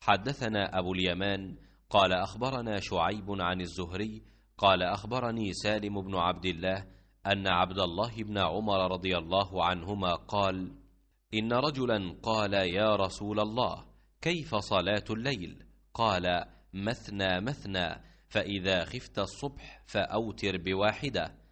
حدثنا أبو اليمان قال أخبرنا شعيب عن الزهري قال أخبرني سالم بن عبد الله أن عبد الله بن عمر رضي الله عنهما قال إن رجلا قال يا رسول الله كيف صلاة الليل قال مثنى مثنى فإذا خفت الصبح فأوتر بواحدة